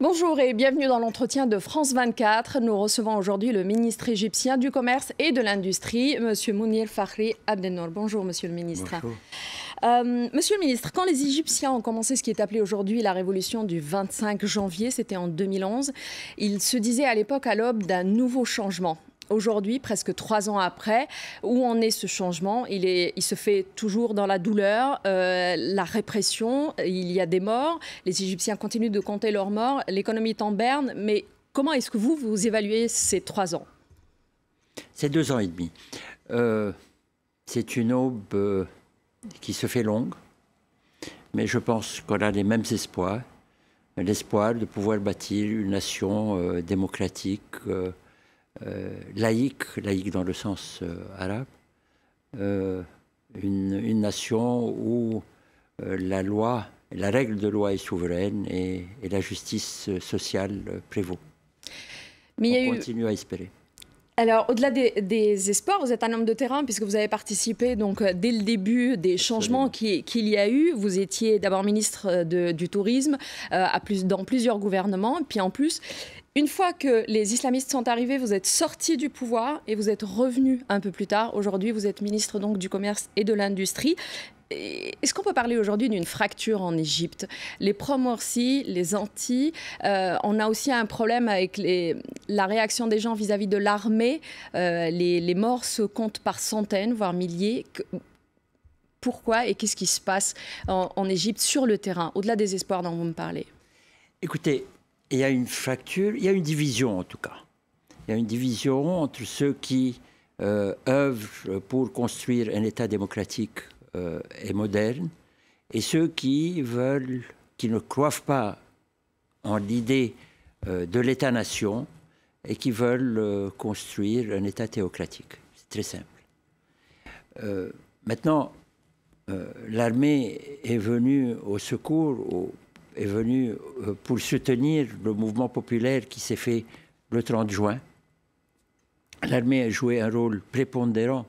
Bonjour et bienvenue dans l'entretien de France 24. Nous recevons aujourd'hui le ministre égyptien du Commerce et de l'Industrie, M. Mounir Fahri Abdenor. Bonjour, Monsieur le ministre. Bonjour. Euh, monsieur le ministre, quand les Égyptiens ont commencé ce qui est appelé aujourd'hui la révolution du 25 janvier, c'était en 2011, ils se disaient à l'époque à l'aube d'un nouveau changement aujourd'hui, presque trois ans après, où en est ce changement il, est, il se fait toujours dans la douleur, euh, la répression, il y a des morts, les Égyptiens continuent de compter leurs morts, l'économie est en berne, mais comment est-ce que vous, vous évaluez ces trois ans Ces deux ans et demi. Euh, c'est une aube euh, qui se fait longue, mais je pense qu'on a les mêmes espoirs, l'espoir de pouvoir bâtir une nation démocratique. Euh, laïque, laïque dans le sens euh, arabe, euh, une, nation où la loi, la règle de loi est souveraine et, la justice sociale prévaut. On continue à espérer. Alors, au-delà des, espoirs, vous êtes un homme de terrain puisque vous avez participé donc euh, dès le début des changements qu'il y a eu. Vous étiez d'abord ministre euh, du tourisme euh, dans plusieurs gouvernements, puis en plus. Une fois que les islamistes sont arrivés, vous êtes sorti du pouvoir et vous êtes revenu un peu plus tard. Aujourd'hui, vous êtes ministre donc du commerce et de l'industrie. Est-ce qu'on peut parler aujourd'hui d'une fracture en Égypte Les pro pro-morsi, les anti, euh, on a aussi un problème avec la réaction des gens vis-à-vis de l'armée. Euh, les, morts se comptent par centaines, voire milliers. Pourquoi et qu'est-ce qui se passe en, Égypte sur le terrain, au-delà des espoirs dont vous me parlez Écoutez, il y a une fracture, il y a une division en tout cas. Il y a une division entre ceux qui euh, œuvrent pour construire un État démocratique et euh, moderne, et ceux qui veulent, qui ne croient pas en l'idée euh, de l'État-nation et qui veulent euh, construire un État théocratique. C'est très simple. maintenant, l'armée est venue au secours, est venue pour soutenir le mouvement populaire qui s'est fait le 30 juin. L'armée a joué un rôle prépondérant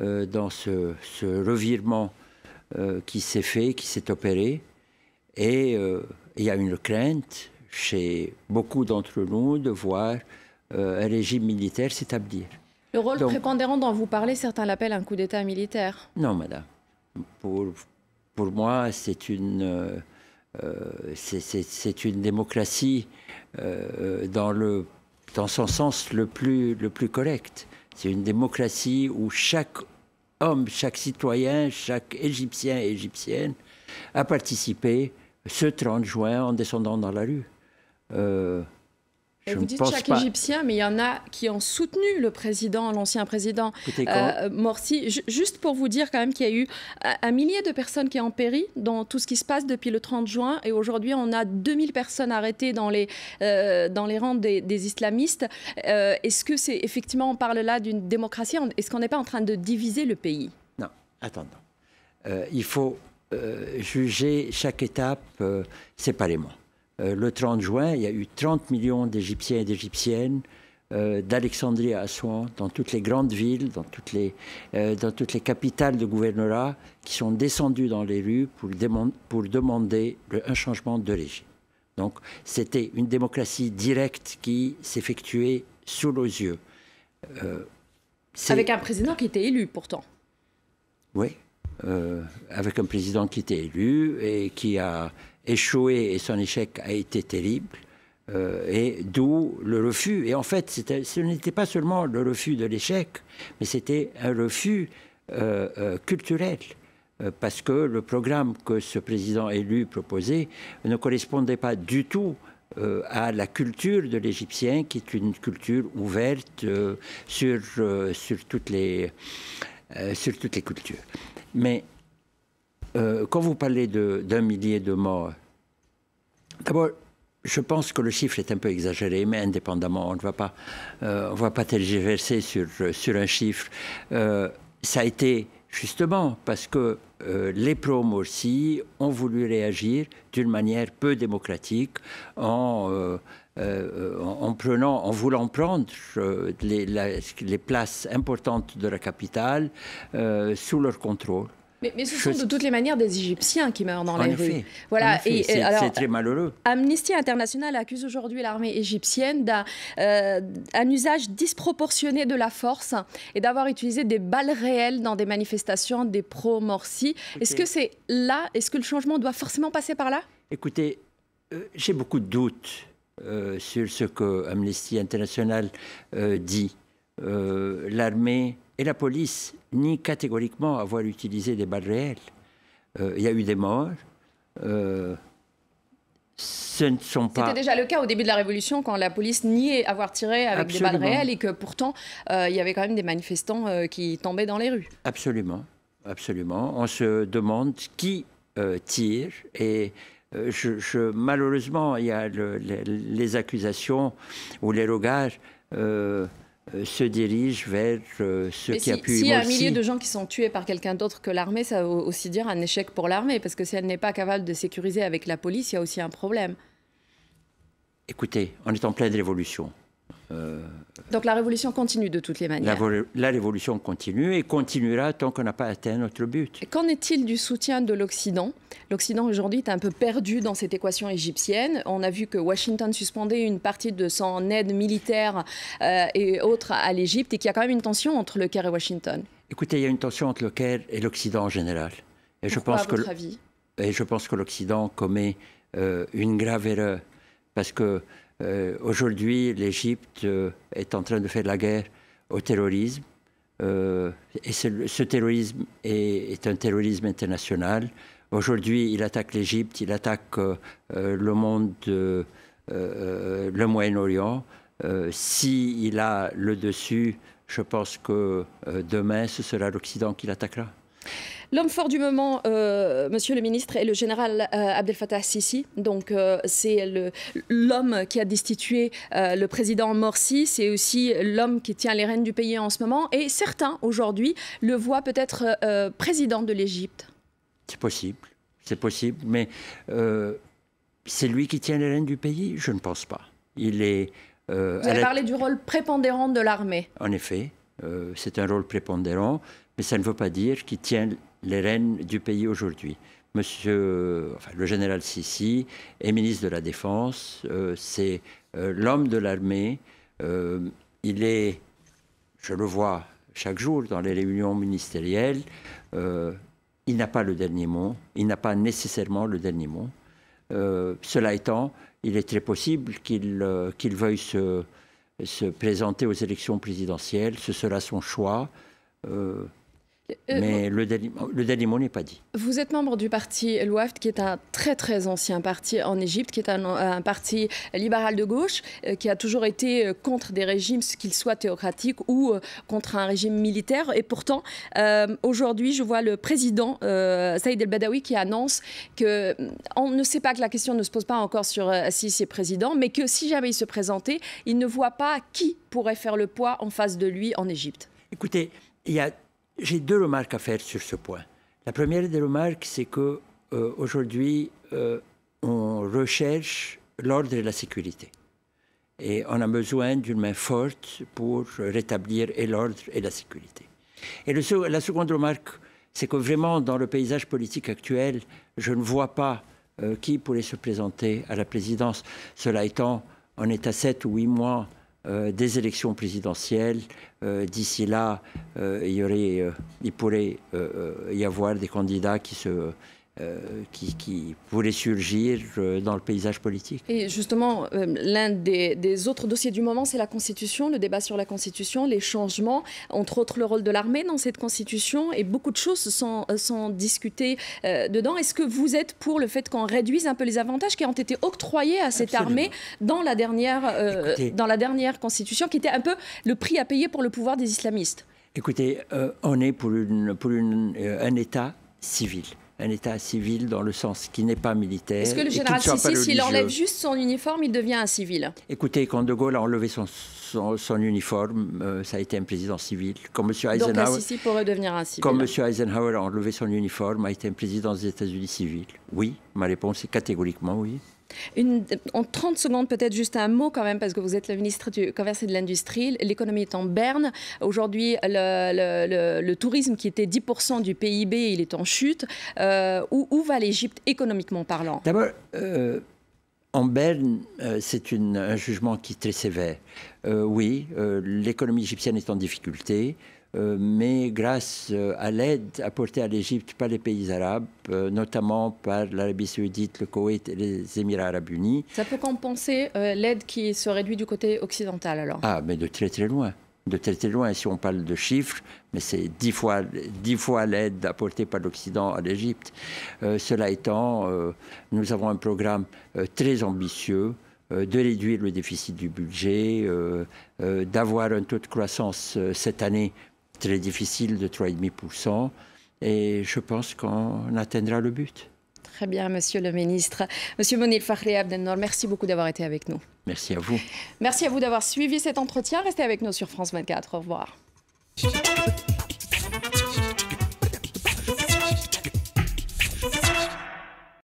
euh, dans ce, revirement euh, qui s'est fait, qui s'est opéré. Et euh, il y a une crainte chez beaucoup d'entre nous de voir un régime militaire s'établir. Le rôle prépondérant dont vous parlez, certains l'appellent un coup d'État militaire. Non, madame. Pour, pour moi, c'est une, c'est une démocratie dans, le, son sens le plus, le plus correct. C'est une démocratie où chaque homme, chaque citoyen, chaque Égyptien et Égyptienne a participé ce 30 juin en descendant dans la rue. Euh, vous dites chaque Égyptien, mais il y en a qui ont soutenu le président, l'ancien président euh, Morsi. juste pour vous dire quand même qu'il y a eu un millier de personnes qui ont péri dans tout ce qui se passe depuis le 30 juin. Et aujourd'hui, on a 2000 personnes arrêtées dans les, euh, dans les rangs des, islamistes. Euh, est-ce que c'est effectivement, on parle là d'une démocratie Est-ce qu'on n'est pas en train de diviser le pays Non, Attendant, il faut juger chaque étape pas les séparément. Euh, le 30 juin, il y a eu 30 millions d'Égyptiens et d'Égyptiennes euh, d'Alexandrie à Assouan, dans toutes les grandes villes, dans toutes les, euh, dans toutes les capitales de gouvernorat, qui sont descendus dans les rues pour, pour demander un changement de régime. Donc c'était une démocratie directe qui s'effectuait sous nos yeux. avec un président qui était élu pourtant. Oui, avec un président qui était élu et qui a échoué et son échec a été terrible. Euh, et d'où le refus. Et en fait, ce n'était pas seulement le refus de l'échec, mais c'était un refus euh, euh, culturel. Parce que le programme que ce président élu proposait ne correspondait pas du tout à la culture de l'Égyptien, qui est une culture ouverte sur, sur, toutes les, sur toutes les cultures. Mais euh, quand vous parlez d'un millier de morts, d'abord, je pense que le chiffre est un peu exagéré, mais indépendamment, on ne va pas, euh, tergiverser sur, un chiffre. Euh, ça a été justement parce que les pro aussi ont voulu réagir d'une manière peu démocratique en, en, voulant prendre les, les, places importantes de la capitale sous leur contrôle. Mais, ce sont de toutes les manières des Égyptiens qui meurent dans en les Voilà. c'est très malheureux. Amnesty International accuse aujourd'hui l'armée égyptienne d'un euh, usage disproportionné de la force et d'avoir utilisé des balles réelles dans des manifestations des pro-Morsi. Est-ce que c'est là Est-ce que le changement doit forcément passer par là Écoutez, euh, j'ai beaucoup de doutes euh, sur ce que Amnesty International dit. L'armée et la police nie catégoriquement avoir utilisé des balles réelles. Euh, il y a eu des morts. Euh, ce ne sont pas. C'était déjà le cas au début de la Révolution quand la police niait avoir tiré avec des balles réelles et que pourtant euh, il y avait quand même des manifestants qui tombaient dans les rues. Absolument. Absolument. On se demande qui tire et je, malheureusement, il y a les, accusations ou les rogages euh, se dirige vers euh, ce qui a pu. S'il y a un millier de gens qui sont tués par quelqu'un d'autre que l'armée, ça veut aussi dire un échec pour l'armée, parce que si elle n'est pas capable de sécuriser avec la police, il y a aussi un problème. Écoutez, on est en pleine révolution. Euh, Donc la révolution continue de toutes les manières. La, révolution continue et continuera tant qu'on n'a pas atteint notre but. Qu'en est-il du soutien de l'Occident L'Occident aujourd'hui est un peu perdu dans cette équation égyptienne. On a vu que Washington suspendait une partie de son aide militaire euh, et autres à l'Égypte et qu'il y a quand même une tension entre le Caire et Washington. Écoutez, il y a une tension entre le Caire et l'Occident en général. Et je pense à votre que avis et je pense que l'Occident commet euh, une grave erreur parce que euh, aujourd'hui, l'Égypte euh, est en train de faire la guerre au terrorisme. Euh, et ce, terrorisme est, un terrorisme international. Aujourd'hui, il attaque l'Égypte, il attaque le monde, le Moyen-Orient. S'il a le dessus, je pense que demain, ce sera l'Occident qui l'attaquera. L'homme fort du moment, euh, monsieur le ministre, est le général euh, Abdel Fattah Sisi. Donc, euh, c'est l'homme qui a destitué le président Morsi. C'est aussi l'homme qui tient les rênes du pays en ce moment. Et certains, aujourd'hui, le voient peut-être président de l'Égypte. C'est possible. C'est possible. Mais c'est lui qui tient les rênes du pays Je ne pense pas. Il est. Vous avez parlé du rôle prépondérant de l'armée. En effet, c'est un rôle prépondérant, mais ça ne veut pas dire qu'il tient les rênes du pays aujourd'hui. Monsieur, le général Sissi est ministre de la Défense, euh, c'est euh, l'homme de l'armée. Euh, il est, je le vois chaque jour dans les réunions ministérielles, il n'a pas le dernier mot, il n'a pas nécessairement le dernier mot. cela étant, il est très possible qu'il qu'il veuille se, se, présenter aux élections présidentielles, ce sera son choix. Euh, euh, mais le, oh, le n'est pas dit. Vous êtes membre du parti Louaft, qui est un très très ancien parti en Égypte, qui est un, parti libéral de gauche, euh, qui a toujours été contre des régimes, qu'ils soient théocratiques ou contre un régime militaire. Et pourtant, aujourd'hui, je vois le président Saïd El-Badawi qui annonce que mm, on ne sait pas que la question ne se pose pas encore sur si c'est président, mais que si jamais il se présentait, il ne voit pas qui pourrait faire le poids en face de lui en Égypte. Écoutez, il y a j'ai deux remarques à faire sur ce point. La première des remarques, c'est que euh, aujourd'hui, euh, on recherche l'ordre et la sécurité. Et on a besoin d'une main forte pour rétablir l'ordre et la sécurité. Et la seconde remarque, c'est que vraiment, dans le paysage politique actuel, je ne vois pas euh, qui pourrait se présenter à la présidence. Cela étant, on est à 7 ou 8 mois euh, des élections présidentielles. Euh, d'ici là, euh, il, y aurait, il pourrait y avoir des candidats qui se, euh, qui, qui surgir euh, dans le paysage politique. Et justement, euh, l'un des, autres dossiers du moment, c'est la Constitution, le débat sur la Constitution, les changements, entre autres le rôle de l'armée dans cette Constitution, et beaucoup de choses sont, discutées dedans. Est-ce que vous êtes pour le fait qu'on réduise un peu les avantages qui ont été octroyés à cette armée dans la, dernière, dans la dernière Constitution, qui était un peu le prix à payer pour le pouvoir des islamistes Écoutez, on est pour, un État civil un État civil dans le sens qui n'est pas militaire. Est-ce que le général Sissi, s'il enlève juste son uniforme, il devient un civil Écoutez, quand De Gaulle a enlevé son, son, uniforme, euh, ça a été un président civil. Quand monsieur Eisenhower, Sissi pourrait devenir un civil. Quand M. Eisenhower a enlevé son uniforme, a été un président des États-Unis civil. Oui, ma réponse est catégoriquement oui en 30 secondes, peut-être juste un mot quand même, parce que vous êtes le ministre du Commerce et de l'Industrie. L'économie est en berne. Aujourd'hui, le, tourisme, qui était 10% du PIB, il est en chute. Euh, où, va l'Égypte économiquement parlant D'abord, euh, en berne, euh, c'est un jugement qui est très sévère. oui, l'économie égyptienne est en difficulté. Euh, mais grâce euh, à l'aide apportée à l'Égypte par les pays arabes, euh, notamment par l'Arabie saoudite, le Koweït et les Émirats arabes unis. Ça peut compenser l'aide qui se réduit du côté occidental alors Ah, mais de très très loin. De très très loin, si on parle de chiffres, mais c'est dix fois, dix fois l'aide apportée par l'Occident à l'Égypte. cela étant, nous avons un programme très ambitieux de réduire le déficit du budget, d'avoir un taux de croissance cette année très difficile de 3,5%. Et je pense qu'on atteindra le but. Très bien, Monsieur le Ministre. Monsieur Monil Fakhri Abdelnor, merci beaucoup d'avoir été avec nous. Merci à vous. Merci à vous d'avoir suivi cet entretien. Restez avec nous sur France 24. Au revoir.